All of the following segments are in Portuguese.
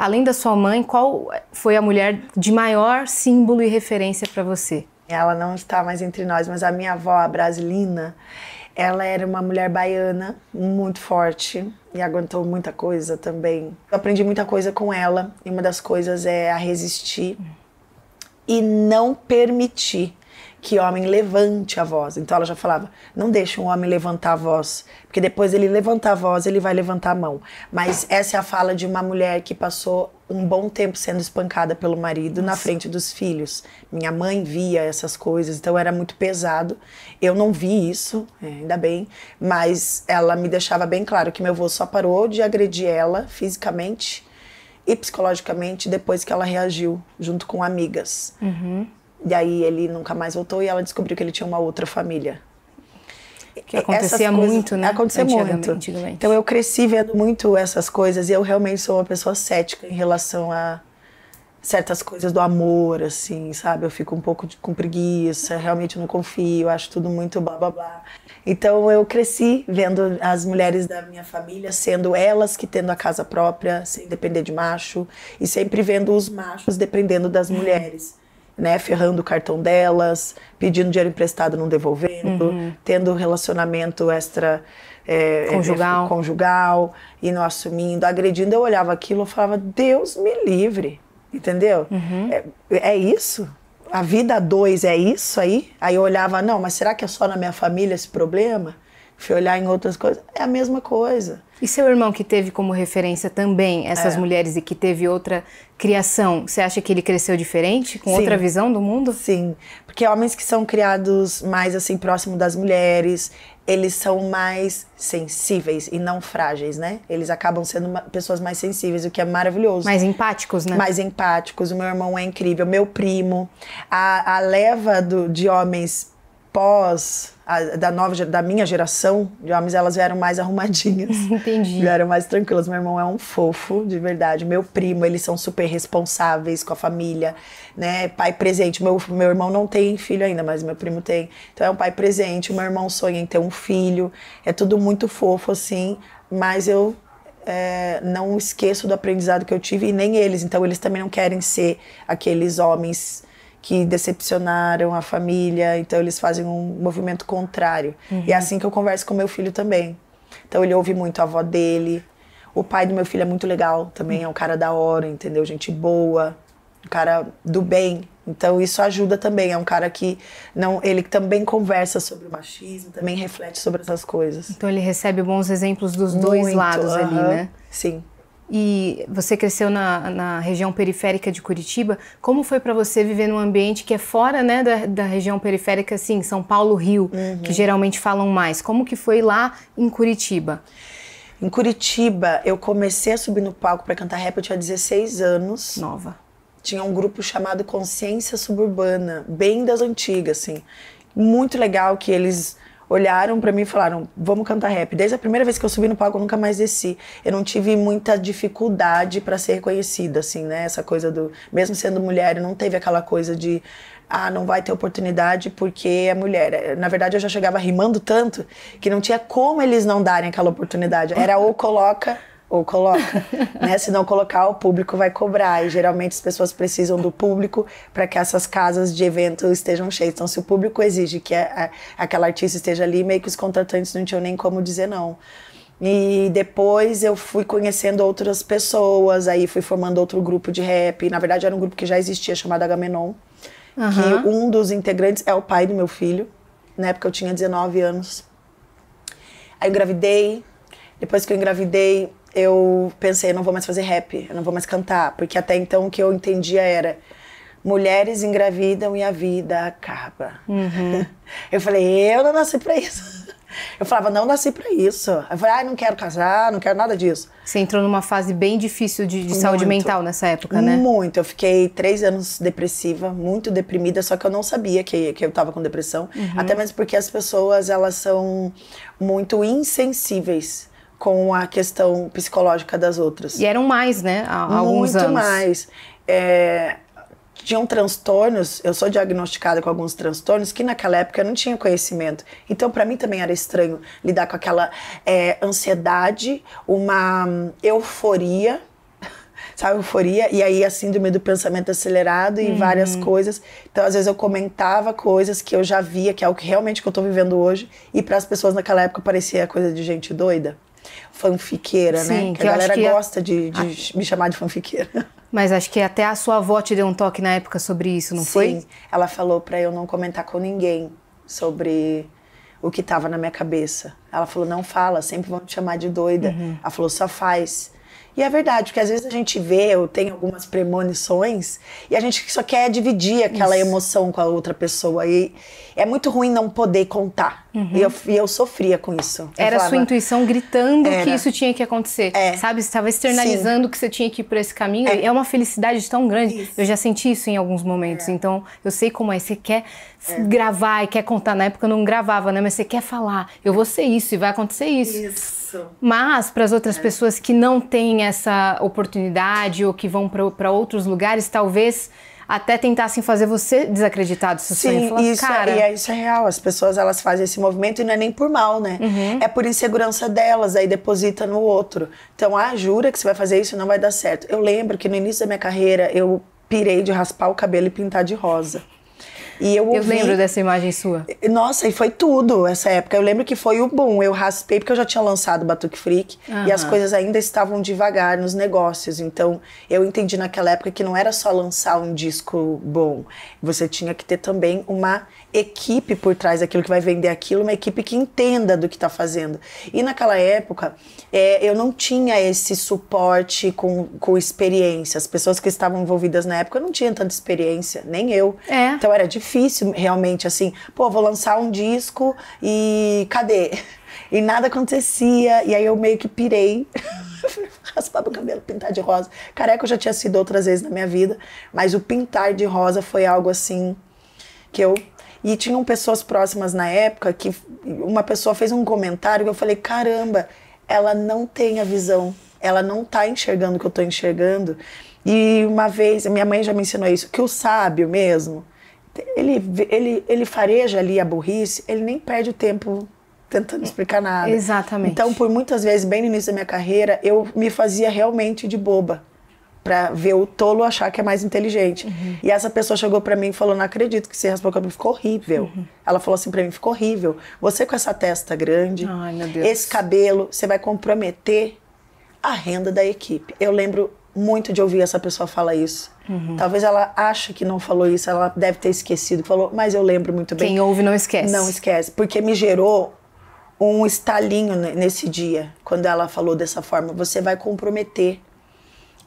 além da sua mãe, qual foi a mulher de maior símbolo e referência para você? Ela não está mais entre nós, mas a minha avó, a Brasilina, ela era uma mulher baiana, muito forte e aguentou muita coisa também. Eu aprendi muita coisa com ela e uma das coisas é a resistir e não permitir que homem levante a voz. Então ela já falava: não deixa um homem levantar a voz, porque depois ele levantar a voz, ele vai levantar a mão. Mas essa é a fala de uma mulher que passou um bom tempo sendo espancada pelo marido Nossa. na frente dos filhos. Minha mãe via essas coisas, então era muito pesado. Eu não vi isso, é, ainda bem, mas ela me deixava bem claro que meu avô só parou de agredir ela fisicamente e psicologicamente depois que ela reagiu junto com amigas. Uhum. E aí ele nunca mais voltou e ela descobriu que ele tinha uma outra família. Que acontecia coisas, muito, né? Acontecia antigamente, muito. Antigamente. Então eu cresci vendo muito essas coisas e eu realmente sou uma pessoa cética em relação a certas coisas do amor, assim, sabe? Eu fico um pouco de, com preguiça, realmente não confio, acho tudo muito blá blá blá. Então eu cresci vendo as mulheres da minha família sendo elas que tendo a casa própria, sem depender de macho, e sempre vendo os machos dependendo das uhum. mulheres né, ferrando o cartão delas, pedindo dinheiro emprestado não devolvendo, uhum. tendo relacionamento extra é, conjugal. É, conjugal e não assumindo, agredindo, eu olhava aquilo, e falava Deus me livre, entendeu? Uhum. É, é isso. A vida a dois é isso aí? Aí eu olhava, não, mas será que é só na minha família esse problema? fui olhar em outras coisas, é a mesma coisa. E seu irmão que teve como referência também essas é. mulheres e que teve outra criação, você acha que ele cresceu diferente, com Sim. outra visão do mundo? Sim, porque homens que são criados mais assim próximo das mulheres, eles são mais sensíveis e não frágeis, né? Eles acabam sendo pessoas mais sensíveis, o que é maravilhoso. Mais empáticos, né? Mais empáticos. O meu irmão é incrível, meu primo, a, a leva do, de homens pós a, da nova da minha geração de homens elas vieram mais arrumadinhas entendi vieram mais tranquilas meu irmão é um fofo de verdade meu primo eles são super responsáveis com a família né pai presente meu meu irmão não tem filho ainda mas meu primo tem então é um pai presente meu irmão sonha em ter um filho é tudo muito fofo assim mas eu é, não esqueço do aprendizado que eu tive e nem eles então eles também não querem ser aqueles homens que decepcionaram a família, então eles fazem um movimento contrário. Uhum. E é uhum. assim que eu converso com meu filho também. Então ele ouve muito a avó dele. O pai do meu filho é muito legal também, é um cara da hora, entendeu? Gente boa, um cara do bem. Então isso ajuda também, é um cara que não, ele também conversa sobre o machismo, também reflete sobre essas coisas. Então ele recebe bons exemplos dos muito, dois lados uh -huh, ali, né? Sim e você cresceu na, na, região periférica de Curitiba. Como foi para você viver num ambiente que é fora né, da, da região periférica, assim, São Paulo, Rio, uhum. que geralmente falam mais? Como que foi lá em Curitiba? Em Curitiba, eu comecei a subir no palco para cantar rap, eu tinha 16 anos. Nova. Tinha um grupo chamado Consciência Suburbana, bem das antigas, assim. Muito legal que eles olharam para mim e falaram: vamos cantar rap. Desde a primeira vez que eu subi no palco, eu nunca mais desci. Eu não tive muita dificuldade para ser reconhecida, assim, né? Essa coisa do. Mesmo sendo mulher, não teve aquela coisa de. Ah, não vai ter oportunidade porque é mulher. Na verdade, eu já chegava rimando tanto que não tinha como eles não darem aquela oportunidade. Era ou coloca ou coloca, né? Se não colocar, o público vai cobrar. E geralmente as pessoas precisam do público para que essas casas de evento estejam cheias. Então, se o público exige que a, a, aquela artista esteja ali, meio que os contratantes não tinham nem como dizer não. E depois eu fui conhecendo outras pessoas, aí fui formando outro grupo de rap. Na verdade, era um grupo que já existia, chamado Agamenon. Uhum. Que um dos integrantes é o pai do meu filho. Na época eu tinha 19 anos. Aí eu engravidei. Depois que eu engravidei, eu pensei, eu não vou mais fazer rap, eu não vou mais cantar, porque até então o que eu entendia era mulheres engravidam e a vida acaba. Uhum. Eu falei, eu não nasci para isso. Eu falava, não nasci para isso. Eu falei, ah, não quero casar, não quero nada disso. Você entrou numa fase bem difícil de, de saúde mental nessa época, né? Muito. Eu fiquei três anos depressiva, muito deprimida, só que eu não sabia que, que eu estava com depressão. Uhum. Até mesmo porque as pessoas, elas são muito insensíveis com a questão psicológica das outras. E eram mais, né? Há, alguns Muito anos. mais. É, tinham transtornos, eu sou diagnosticada com alguns transtornos que naquela época eu não tinha conhecimento. Então, para mim também era estranho lidar com aquela é, ansiedade, uma hum, euforia, sabe, euforia, e aí a síndrome do pensamento acelerado e uhum. várias coisas. Então, às vezes eu comentava coisas que eu já via, que é o que realmente que eu tô vivendo hoje, e para as pessoas naquela época parecia coisa de gente doida fanfiqueira, né? Sim, né? Que, que a galera que é gosta a... de, de a... me chamar de fanfiqueira. Mas acho que até a sua avó te deu um toque na época sobre isso, não Sim, foi? Sim, ela falou para eu não comentar com ninguém sobre o que estava na minha cabeça. Ela falou: não fala, sempre vão te chamar de doida. Uhum. Ela falou: só faz. E é verdade, porque às vezes a gente vê ou tem algumas premonições e a gente só quer dividir aquela Isso. emoção com a outra pessoa. E é muito ruim não poder contar. Uhum. E, eu, e eu sofria com isso. Eu era falava, sua intuição gritando era. que isso tinha que acontecer. É. Sabe? Você estava externalizando Sim. que você tinha que ir por esse caminho. É, é uma felicidade tão grande. Isso. Eu já senti isso em alguns momentos. É. Então, eu sei como é. Você quer é. gravar e quer contar. Na época eu não gravava, né? Mas você quer falar. Eu vou ser isso e vai acontecer isso. isso. Mas para as outras é. pessoas que não têm essa oportunidade ou que vão para outros lugares, talvez até tentassem fazer você desacreditar do seu Sim, sonho. isso, é, cara... é, isso é real. As pessoas elas fazem esse movimento e não é nem por mal, né? Uhum. É por insegurança delas, aí deposita no outro. Então, ah, jura que você vai fazer isso não vai dar certo. Eu lembro que no início da minha carreira eu pirei de raspar o cabelo e pintar de rosa. E eu, ouvi... eu lembro dessa imagem sua. Nossa, e foi tudo essa época. Eu lembro que foi o boom. Eu raspei porque eu já tinha lançado o Batuque Freak uhum. e as coisas ainda estavam devagar nos negócios. Então, eu entendi naquela época que não era só lançar um disco bom. Você tinha que ter também uma equipe por trás daquilo que vai vender aquilo, uma equipe que entenda do que está fazendo. E naquela época, é, eu não tinha esse suporte com, com experiência. As pessoas que estavam envolvidas na época não tinham tanta experiência, nem eu. É. Então era difícil realmente, assim, pô, vou lançar um disco e cadê? E nada acontecia, e aí eu meio que pirei. raspar o cabelo, pintar de rosa. Careca eu já tinha sido outras vezes na minha vida, mas o pintar de rosa foi algo assim que eu e tinham pessoas próximas na época que uma pessoa fez um comentário que eu falei: caramba, ela não tem a visão, ela não tá enxergando o que eu tô enxergando. E uma vez, minha mãe já me ensinou isso, que o sábio mesmo, ele, ele, ele fareja ali a burrice, ele nem perde o tempo tentando explicar nada. Exatamente. Então, por muitas vezes, bem no início da minha carreira, eu me fazia realmente de boba para ver o tolo achar que é mais inteligente. Uhum. E essa pessoa chegou para mim e falou: "Não acredito que você raspou o cabelo, ficou horrível". Uhum. Ela falou assim para mim: "Ficou horrível. Você com essa testa grande, Ai, esse cabelo, você vai comprometer a renda da equipe". Eu lembro muito de ouvir essa pessoa falar isso. Uhum. Talvez ela ache que não falou isso, ela deve ter esquecido, falou, mas eu lembro muito bem. Quem ouve não esquece. Não esquece, porque me gerou um estalinho nesse dia, quando ela falou dessa forma, você vai comprometer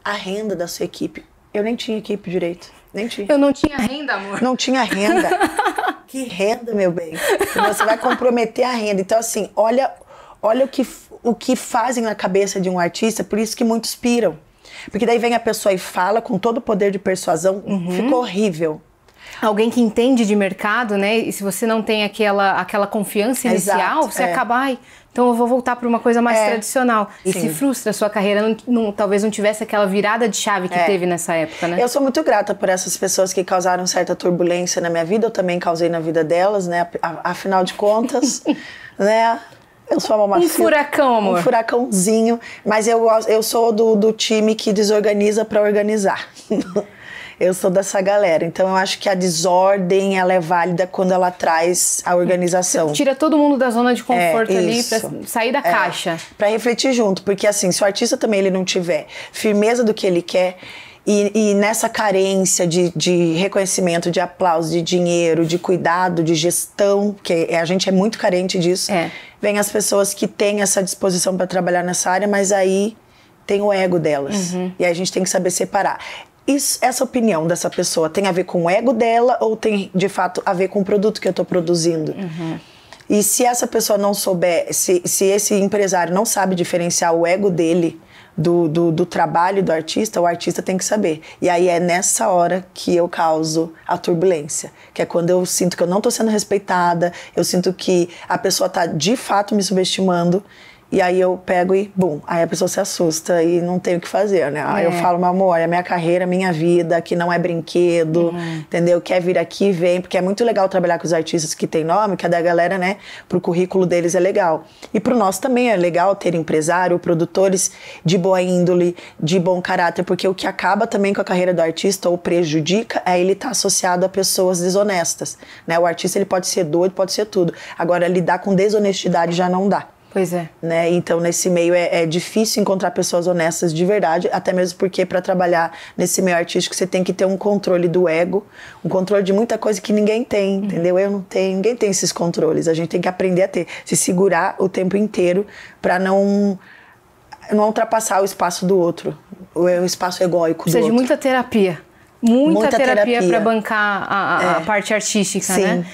a renda da sua equipe. Eu nem tinha equipe direito. Nem tinha. Eu não tinha renda, amor. Não tinha renda. que renda, meu bem. Você vai comprometer a renda. Então, assim, olha, olha o, que, o que fazem na cabeça de um artista, por isso que muitos piram. Porque daí vem a pessoa e fala com todo o poder de persuasão, uhum. ficou horrível. Alguém que entende de mercado, né? E se você não tem aquela, aquela confiança inicial, Exato, você é. acaba, aí. então eu vou voltar para uma coisa mais é. tradicional. E Sim. se frustra, a sua carreira não, não, talvez não tivesse aquela virada de chave que é. teve nessa época, né? Eu sou muito grata por essas pessoas que causaram certa turbulência na minha vida, eu também causei na vida delas, né? Afinal de contas, né? Eu sou uma Um furacão, amor. Um furacãozinho. Mas eu, eu sou do, do time que desorganiza para organizar. Eu sou dessa galera. Então eu acho que a desordem ela é válida quando ela traz a organização. Você tira todo mundo da zona de é, conforto é, ali pra sair da é, caixa. Para refletir junto, porque assim, se o artista também ele não tiver firmeza do que ele quer, e, e, nessa carência de, de, reconhecimento, de aplauso, de dinheiro, de cuidado, de gestão, que é, a gente é muito carente disso, é. vem as pessoas que têm essa disposição para trabalhar nessa área, mas aí tem o ego delas. Uhum. E a gente tem que saber separar isso, essa opinião dessa pessoa tem a ver com o ego dela ou tem de fato a ver com o produto que eu estou produzindo? Uhum. E se essa pessoa não souber, se, se esse empresário não sabe diferenciar o ego dele do, do, do, trabalho do artista, o artista tem que saber. E aí é nessa hora que eu causo a turbulência, que é quando eu sinto que eu não estou sendo respeitada, eu sinto que a pessoa está de fato me subestimando e aí eu pego e bum, aí a pessoa se assusta e não tem o que fazer, né? Aí é. eu falo, meu amor, é minha carreira, minha vida, que não é brinquedo, uhum. entendeu? Quer vir aqui, vem, porque é muito legal trabalhar com os artistas que tem nome, que a da galera, né, pro currículo deles é legal. E pro nosso também é legal ter empresário, produtores de boa índole, de bom caráter, porque o que acaba também com a carreira do artista ou prejudica é ele estar tá associado a pessoas desonestas, né? O artista ele pode ser doido, pode ser tudo. Agora lidar com desonestidade já não dá. Pois é. Né? Então, nesse meio é, é, difícil encontrar pessoas honestas de verdade, até mesmo porque para trabalhar nesse meio artístico você tem que ter um controle do ego, um controle de muita coisa que ninguém tem, uhum. entendeu? Eu não tenho, ninguém tem esses controles. A gente tem que aprender a ter, se segurar o tempo inteiro para não não ultrapassar o espaço do outro, o, é o espaço egóico Precisa do outro. Precisa de muita terapia. Muita, muita terapia, para bancar a, a é. parte artística, Sim. né?